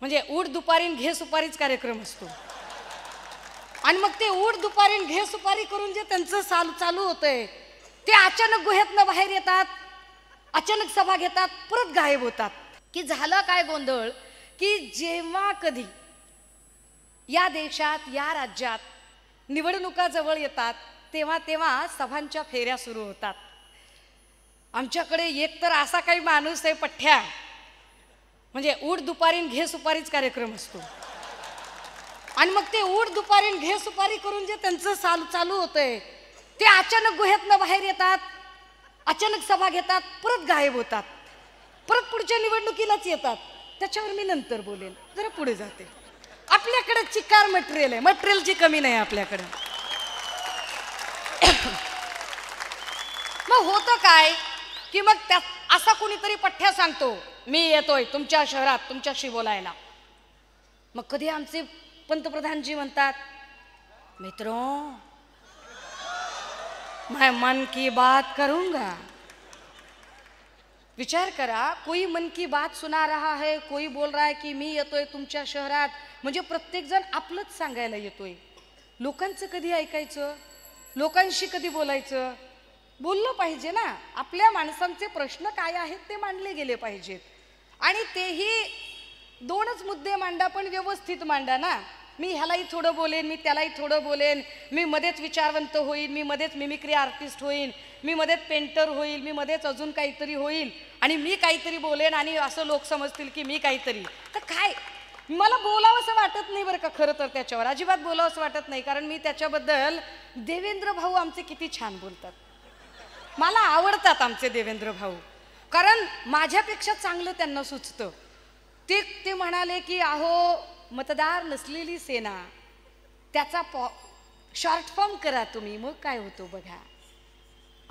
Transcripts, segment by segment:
म्हणजे उड दुपारीन घे सुपारीच कार्यक्रम असतो आणि मग ते उड दुपारीन घे सुपारी करून जे त्यांचं चालू चालू होतंय ते अचानक गुहेतनं बाहेर येतात अचानक सभा घेतात परत गायब होतात की झालं काय गोंधळ की जेव्हा कधी या देशात या राज्यात निवडणुका जवळ येतात तेव्हा तेव्हा सभांच्या फेऱ्या सुरू होतात आमच्याकडे एक तर असा काही माणूस आहे पठ्ठ्या म्हणजे ऊट दुपारी घे सुपारीच कार्यक्रम असतो आणि मग ते उठ दुपारी घे सुपारी करून जे त्यांचं चालू चालू होतंय ते अचानक गुह्यातनं बाहेर येतात अचानक सभा घेतात परत गायब होतात परत पुढच्या निवडणुकीलाच येतात त्याच्यावर मी नंतर बोलेन जरा पुढे जाते आपल्याकडे चिकार मटेरियल आहे मटेरियलची कमी नाही आपल्याकडे मग होतं काय की मग त्या असा कुणीतरी पठ्ठ्या सांगतो मी येतोय तुमच्या शहरात तुमच्याशी बोलायला मग कधी आमचे पंतप्रधानजी म्हणतात मित्र मैं मन की बात करूंगा विचार करा कोई मन की बात सुना रहा है कोई बोल रहा है की मी येतोय तुमच्या शहरात म्हणजे प्रत्येक जण आपलंच सांगायला येतोय लोकांचं कधी ऐकायचं लोकांशी कधी बोलायचं बोललं पाहिजे ना आपल्या माणसांचे प्रश्न काय आहेत ते मांडले गेले पाहिजेत आणि तेही दोनच मुद्दे मांडा पण व्यवस्थित मांडा ना मी ह्यालाही थोडं बोलेन मी त्यालाही थोडं बोलेन मी मध्येच विचारवंत होईल मी मध्येच मिमिक्री आर्टिस्ट होईल मी मध्येच पेंटर होईल मी मध्येच अजून काहीतरी होईल आणि मी काहीतरी बोलेन आणि असं लोक समजतील की मी काहीतरी तर काय मला बोलावंसं वाटत नाही बरं का खरं तर त्याच्यावर अजिबात बोलावंसं वाटत नाही कारण मी त्याच्याबद्दल देवेंद्र भाऊ आमचे किती छान बोलतात मला आवडतात आमचे देवेंद्र भाऊ कारण माझ्यापेक्षा चांगलं त्यांना सुचतं ते ते म्हणाले की अहो मतदार नसलेली सेना त्याचा पॉ शॉर्ट फॉर्म करा तुम्ही मग काय होतो बघा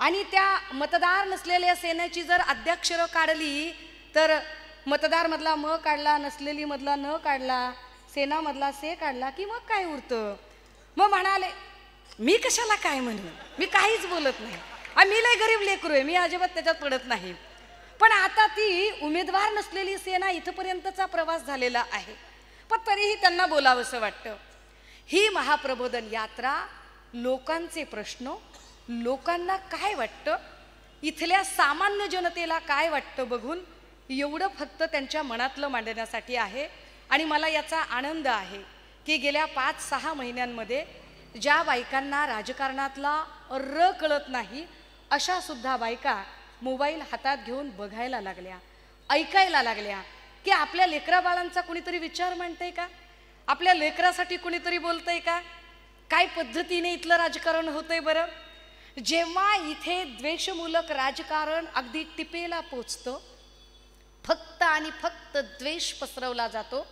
आणि त्या मतदार नसलेल्या सेनेची जर अध्यक्षरं काढली तर मतदारमधला म काढला नसलेली मधला न काढला सेनामधला से काढला की मग काय उरतं मग म्हणाले मी कशाला काय म्हणू मी काहीच बोलत नाही मी लई गरीब लेकरू आहे मी अजिबात त्याच्यात पडत नाही पण आता ती उमेदवार नसलेली सेना इथंपर्यंतचा प्रवास झालेला आहे पण तरीही त्यांना बोलावंसं वाटतं ही महाप्रबोधन यात्रा लोकांचे प्रश्न लोकांना काय वाटतं इथल्या सामान्य जनतेला काय वाटतं बघून एवढं फक्त त्यांच्या मनातलं मांडण्यासाठी आहे आणि मला याचा आनंद आहे की गेल्या पाच सहा महिन्यांमध्ये ज्या बायकांना राजकारणातला र कळत नाही अशा सुद्धा बायका मोबाईल हातात घेऊन बघायला लागल्या ऐकायला लागल्या की आपल्या लेकराबाळांचा कुणीतरी विचार मांडतंय का आपल्या लेकरासाठी कुणीतरी बोलतंय का काय पद्धतीने इथलं राजकारण होतंय बरं जेव्हा इथे द्वेषमूलक राजकारण अगदी टिपेला पोचतं फक्त आणि फक्त द्वेष पसरवला जातो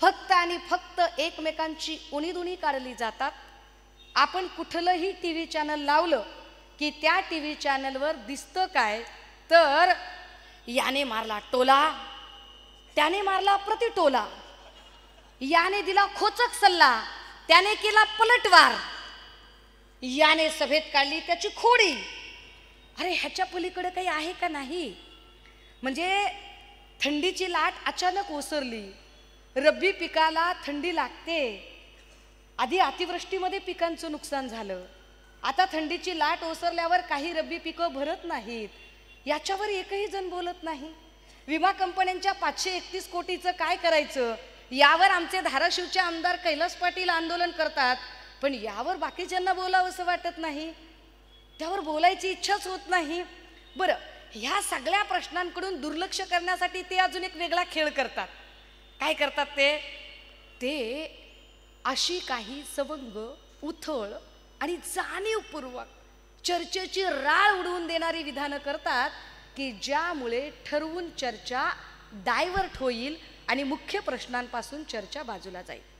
फक्त आणि फक्त एकमेकांची उणीदुणी काढली जातात आपण कुठलंही टी व्ही चॅनल लावलं की त्या टी व्ही चॅनलवर दिसतं काय तर याने मारला टोला त्याने मारला प्रतिटोला याने दिला खोचक सल्ला त्याने केला पलटवार याने सभेत काढली त्याची खोडी अरे ह्याच्या पलीकडे काही आहे का नाही म्हणजे थंडीची लाट अचानक ओसरली रब्बी पिकाला थंडी लागते आधी अतिवृष्टीमध्ये पिकांचं नुकसान झालं आता थंडीची लाट ओसरल्यावर काही रब्बी पिकं भरत नाहीत याच्यावर एकही जण बोलत नाही विमा कंपन्यांच्या पाचशे एकतीस कोटीचं काय करायचं यावर आमचे धाराशिवचे आमदार कैलास पाटील आंदोलन करतात पण यावर बाकीच्यांना बोलावं असं वाटत नाही त्यावर बोलायची इच्छाच होत नाही बरं ह्या सगळ्या प्रश्नांकडून दुर्लक्ष करण्यासाठी ते अजून एक वेगळा खेळ करतात काय करतात ते ते अशी काही सवंग उथळ आणि जाणीवपूर्वक चर्चेची राळ उडवून देणारी विधानं करतात की ज्यामुळे ठरवून चर्चा डायव्हर्ट होईल आणि मुख्य प्रश्नांपासून चर्चा बाजूला जाईल